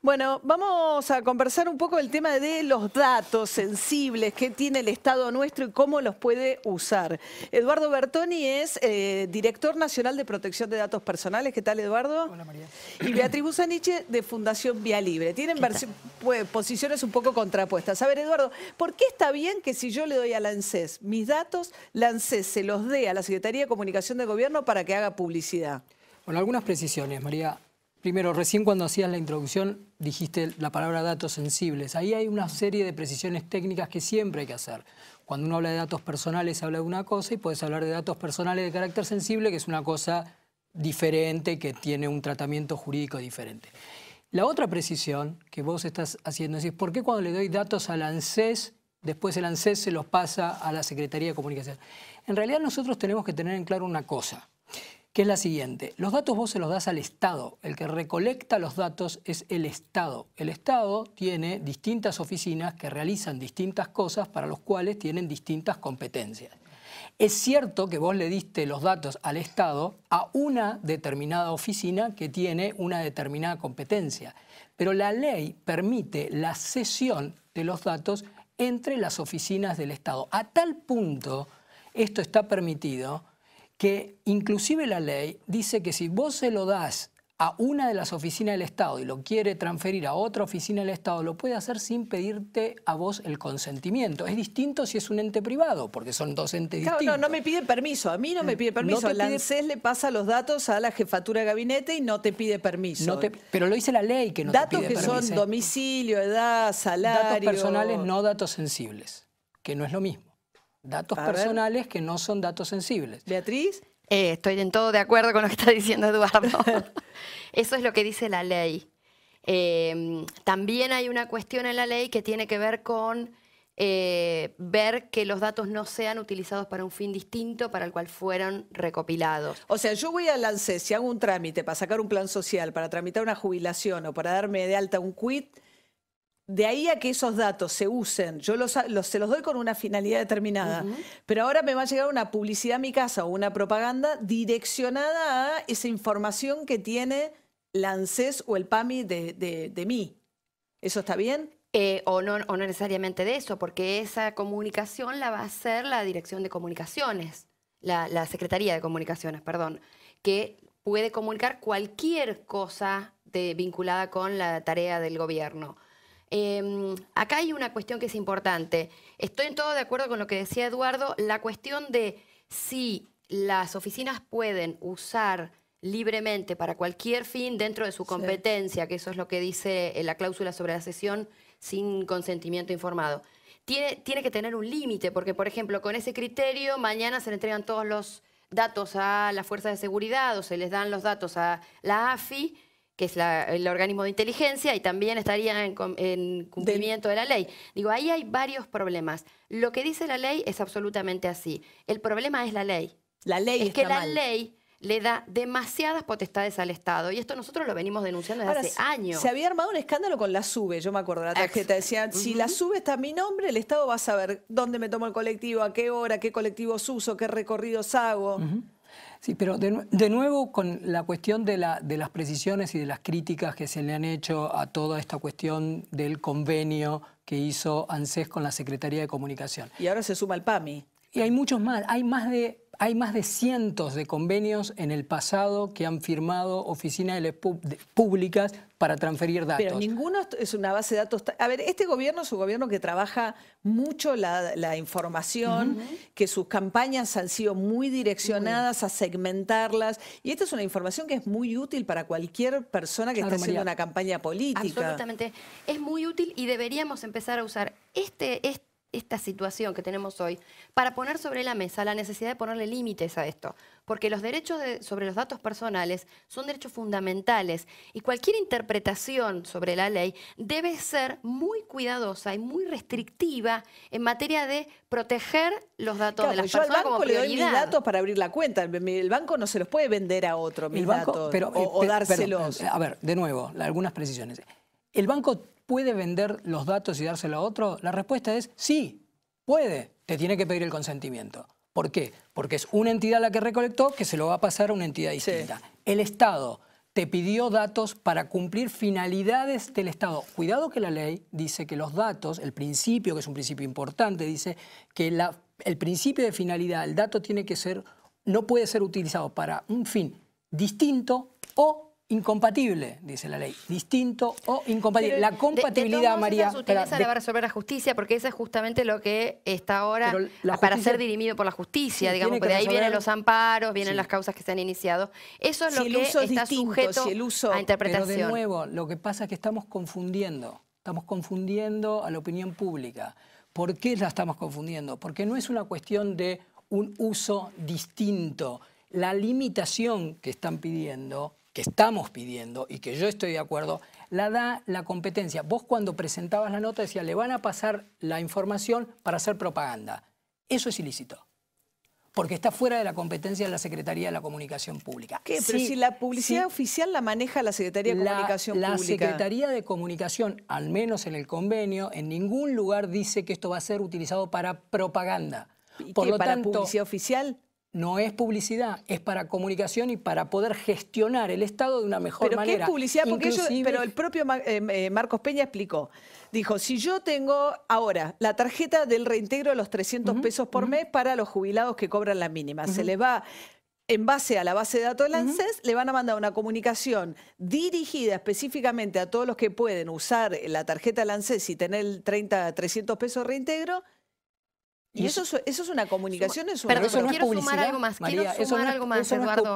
Bueno, vamos a conversar un poco el tema de los datos sensibles que tiene el Estado nuestro y cómo los puede usar. Eduardo Bertoni es eh, Director Nacional de Protección de Datos Personales. ¿Qué tal, Eduardo? Hola, María. Y Beatriz Busaniche de Fundación Vía Libre. Tienen posiciones un poco contrapuestas. A ver, Eduardo, ¿por qué está bien que si yo le doy a la ANSES mis datos, la ANSES se los dé a la Secretaría de Comunicación de Gobierno para que haga publicidad? Bueno, algunas precisiones, María. Primero, recién cuando hacías la introducción dijiste la palabra datos sensibles. Ahí hay una serie de precisiones técnicas que siempre hay que hacer. Cuando uno habla de datos personales, habla de una cosa y puedes hablar de datos personales de carácter sensible, que es una cosa diferente, que tiene un tratamiento jurídico diferente. La otra precisión que vos estás haciendo es, ¿por qué cuando le doy datos al ANSES, después el ANSES se los pasa a la Secretaría de Comunicación? En realidad nosotros tenemos que tener en claro una cosa que es la siguiente. Los datos vos se los das al Estado. El que recolecta los datos es el Estado. El Estado tiene distintas oficinas que realizan distintas cosas para los cuales tienen distintas competencias. Es cierto que vos le diste los datos al Estado a una determinada oficina que tiene una determinada competencia, pero la ley permite la cesión de los datos entre las oficinas del Estado. A tal punto esto está permitido que inclusive la ley dice que si vos se lo das a una de las oficinas del Estado y lo quiere transferir a otra oficina del Estado, lo puede hacer sin pedirte a vos el consentimiento. Es distinto si es un ente privado, porque son dos entes distintos. No, no me pide permiso, a mí no me mm. pide permiso. No el le pasa los datos a la jefatura de gabinete y no te pide permiso. Pero lo dice la ley que no te pide permiso. Datos que son ¿eh? domicilio, edad, salario. Datos personales, no datos sensibles, que no es lo mismo datos personales que no son datos sensibles. Beatriz. Eh, estoy en todo de acuerdo con lo que está diciendo Eduardo. Eso es lo que dice la ley. Em, también hay una cuestión en la ley que tiene que ver con eh, ver que los datos no sean utilizados para un fin distinto para el cual fueron recopilados. O sea, yo voy al ANSES si hago un trámite para sacar un plan social, para tramitar una jubilación o para darme de alta un quit, de ahí a que esos datos se usen, yo los, se los doy con una finalidad determinada, pero ahora me va a llegar una publicidad a mi casa o una propaganda direccionada a esa información que tiene la ANSES o el PAMI de, mí. ¿Eso está bien? Eh, o, no, o necesariamente de eso, porque esa comunicación la va a hacer la Dirección de Comunicaciones, la, la Secretaría de Comunicaciones, perdón, que puede comunicar cualquier cosa de, vinculada con la tarea del gobierno Em, acá hay una cuestión que es importante. Estoy en todo de acuerdo con lo que decía Eduardo, la cuestión de si las oficinas pueden usar libremente para cualquier fin dentro de su competencia, que eso es lo que dice eh, la cláusula sobre la sesión sin consentimiento informado. Tiene, tiene que tener un límite, porque por ejemplo, con ese criterio, mañana se le entregan todos los datos a la Fuerza de Seguridad o se les dan los datos a la AFI que es el organismo de inteligencia, y también estaría en, cumplimiento de... la ley. Digo, ahí hay varios problemas. Lo que dice la ley es absolutamente así. El problema es la ley. La ley es que la ley le da demasiadas potestades al Estado. Y esto nosotros lo venimos denunciando desde hace años. Se había armado un escándalo con la SUBE, yo me acuerdo, la tarjeta decían si la SUBE está a mi nombre, el Estado va a saber dónde me tomo el colectivo, a qué hora, qué colectivos uso, qué recorridos hago. Sí, pero de, nuevo con la cuestión de, de, las precisiones y de las críticas que se le han hecho a toda esta cuestión del convenio que hizo ANSES con la Secretaría de Comunicación. Y ahora se suma el PAMI. Y hay muchos más, hay más de... Hay más de cientos de convenios en el pasado que han firmado oficinas públicas para transferir datos. Pero ninguno es una base de datos. A ver, este gobierno es un gobierno que trabaja mucho la, información, que sus campañas han sido muy direccionadas a segmentarlas. Y esta es una información que es muy útil para cualquier persona que esté haciendo una campaña política. Absolutamente. Es muy útil y deberíamos empezar a usar este, este esta situación que tenemos hoy para poner sobre la mesa la necesidad de ponerle límites a esto, porque los derechos sobre los datos personales son derechos fundamentales y cualquier interpretación sobre la ley debe ser muy cuidadosa y muy restrictiva en materia de proteger los datos de las yo Al banco le doy mis datos para abrir la cuenta, el, banco no se los puede vender a otro, mis datos, pero, o, eh, dárselos. Eh, a ver, de nuevo, algunas precisiones. El banco puede vender los datos y dárselo a otro? La respuesta es sí, puede. Te tiene que pedir el consentimiento. ¿Por qué? Porque es una entidad la que recolectó que se lo va a pasar a una entidad distinta. El Estado te pidió datos para cumplir finalidades del Estado. Cuidado que la ley dice que los datos, el principio, que es un principio importante, dice que el principio de finalidad, el dato tiene que ser, no puede ser utilizado para un fin distinto o incompatible, dice la ley, distinto o incompatible. la compatibilidad, María... de María... Esa para, la a resolver la justicia porque eso es justamente lo que está ahora para ser dirimido por la justicia, digamos, porque de ahí vienen los amparos, vienen las causas que se han iniciado. Eso es lo que está sujeto el uso, a interpretación. Pero de nuevo, lo que pasa es que estamos confundiendo, estamos confundiendo a la opinión pública. ¿Por qué la estamos confundiendo? Porque no es una cuestión de un uso distinto. La limitación que están pidiendo estamos pidiendo y que yo estoy de acuerdo, la da la competencia. Vos cuando presentabas la nota decías, le van a pasar la información para hacer propaganda. Eso es ilícito porque está fuera de la competencia de la Secretaría de la Comunicación Pública. ¿Qué? Pero si la publicidad oficial la maneja la Secretaría de Comunicación la Pública. La Secretaría de Comunicación, al menos en el convenio, en ningún lugar dice que esto va a ser utilizado para propaganda. ¿Y Por ¿Para publicidad oficial? no es publicidad, es para comunicación y para poder gestionar el Estado de una mejor manera. Pero qué es publicidad, porque pero el propio eh, eh, Marcos Peña explicó, dijo, si yo tengo ahora la tarjeta del reintegro de los 300 pesos por mes para los jubilados que cobran la mínima, se les va en base a la base de datos del ANSES, le van a mandar una comunicación dirigida específicamente a todos los que pueden usar la tarjeta del ANSES y tener 30, 300 pesos de reintegro, y, eso, eso, es una comunicación, es eso no es publicidad,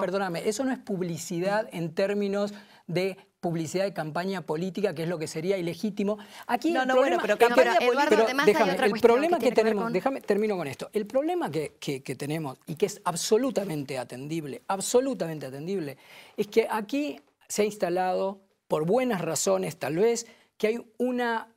perdóname, eso no es publicidad en términos de publicidad de campaña política, que es lo que sería ilegítimo. Aquí no, el no, problema, bueno, pero campaña Eduardo, pero déjame, el problema que, tenemos, déjame, termino con esto. El problema que, que tenemos y que es absolutamente atendible, absolutamente atendible, es que aquí se ha instalado, por buenas razones tal vez, que hay una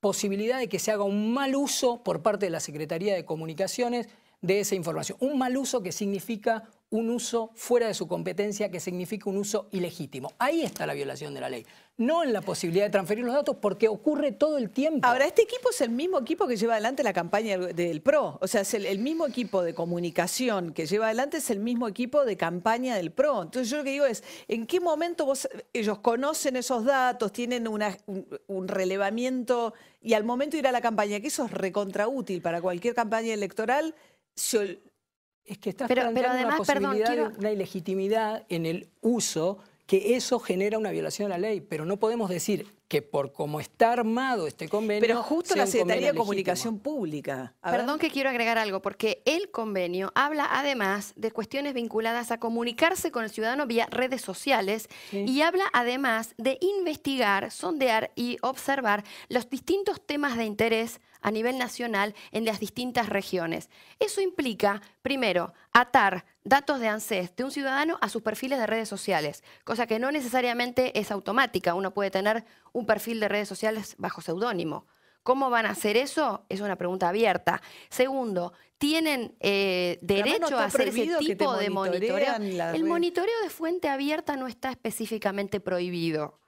posibilidad de que se haga un mal uso por parte de la Secretaría de Comunicaciones de esa información. Un mal uso que significa un uso fuera de su competencia que significa un uso ilegítimo. Ahí está la violación de la ley. No en la posibilidad de transferir los datos porque ocurre todo el tiempo. Ahora, este equipo es el mismo equipo que lleva adelante la campaña del PRO. O sea, es el, mismo equipo de comunicación que lleva adelante es el mismo equipo de campaña del PRO. Entonces yo lo que digo es, ¿en qué momento vos, ellos conocen esos datos, tienen un, relevamiento y al momento de ir a la campaña, que eso es recontraútil para cualquier campaña electoral, es que está pero, una posibilidad de una ilegitimidad en el uso que eso genera una violación a la ley, pero no podemos decir que por cómo está armado este convenio... Pero justo la Secretaría de Comunicación Pública. Perdón que quiero agregar algo, porque el convenio habla además de cuestiones vinculadas a comunicarse con el ciudadano vía redes sociales y habla además de investigar, sondear y observar los distintos temas de interés a nivel nacional en las distintas regiones. Eso implica, primero, atar datos de ANSES de un ciudadano a sus perfiles de redes sociales, cosa que no necesariamente es automática. Uno puede tener un perfil de redes sociales bajo seudónimo. ¿Cómo van a hacer eso? Es una pregunta abierta. Segundo, ¿tienen eh, derecho a hacer ese tipo de monitoreo? El monitoreo de fuente abierta no está específicamente prohibido.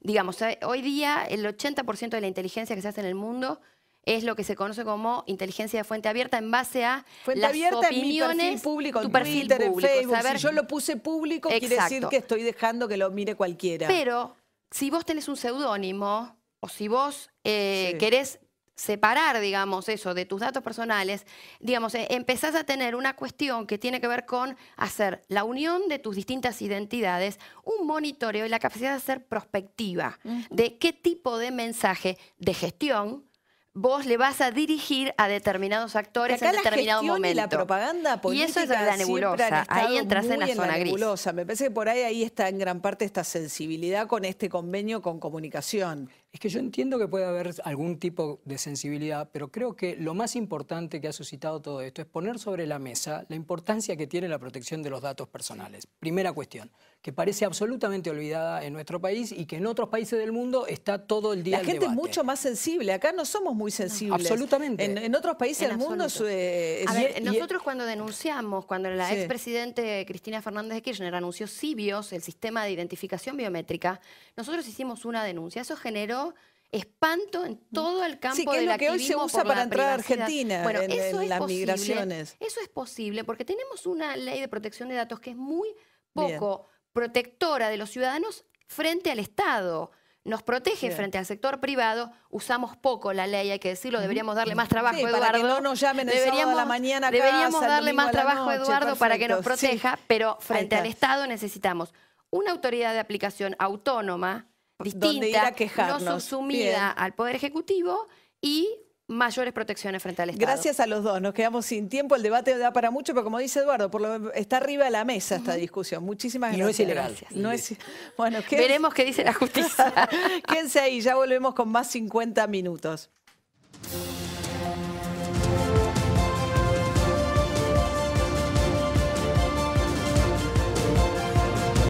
Digamos, eh, hoy día el 80% de la inteligencia que se hace en el mundo es lo que se conoce como inteligencia de fuente abierta en base a fuente abierta opiniones, en público, tu perfil Twitter, Facebook. Si yo lo puse público, quiere decir que estoy dejando que lo mire cualquiera. Pero si vos tenés un seudónimo o si vos eh, querés separar, digamos, eso de tus datos personales, digamos, eh, empezás a tener una cuestión que tiene que ver con hacer la unión de tus distintas identidades, un monitoreo y la capacidad de hacer prospectiva de qué tipo de mensaje de gestión, vos le vas a dirigir a determinados actores en determinado momento. Y la propaganda eso es la nebulosa. Ahí entras en la zona gris. Me parece que por ahí ahí está en gran parte esta sensibilidad con este convenio con comunicación es que yo entiendo que puede haber algún tipo de sensibilidad, pero creo que lo más importante que ha suscitado todo esto es poner sobre la mesa la importancia que tiene la protección de los datos personales. Primera cuestión, que parece absolutamente olvidada en nuestro país y que en otros países del mundo está todo el día. La gente es mucho más sensible, acá no somos muy sensibles. Absolutamente. En, otros países del mundo... Eh, es, A ver, nosotros cuando denunciamos, cuando la expresidente Cristina Fernández de Kirchner anunció Sibios el sistema de identificación biométrica, nosotros hicimos una denuncia. Eso generó espanto en todo el campo sí, que es lo que hoy se usa para entrar a Argentina bueno, eso es las posible, migraciones. Eso es posible porque tenemos una ley de protección de datos que es muy poco protectora de los ciudadanos frente al Estado. Nos protege frente al sector privado, usamos poco la ley, hay que decirlo, deberíamos darle más trabajo a Eduardo. no nos deberíamos, la mañana Deberíamos darle más trabajo a Eduardo para que nos proteja, pero frente al Estado necesitamos una autoridad de aplicación autónoma, distinta, no sumida al Poder Ejecutivo y mayores protecciones frente al Estado. Gracias a los dos. Nos quedamos sin tiempo. El debate da para mucho, pero como dice Eduardo, por lo, está arriba de la mesa esta discusión. Muchísimas gracias. no es bueno, Veremos qué dice la justicia. quédense ahí, ya volvemos con más 50 minutos.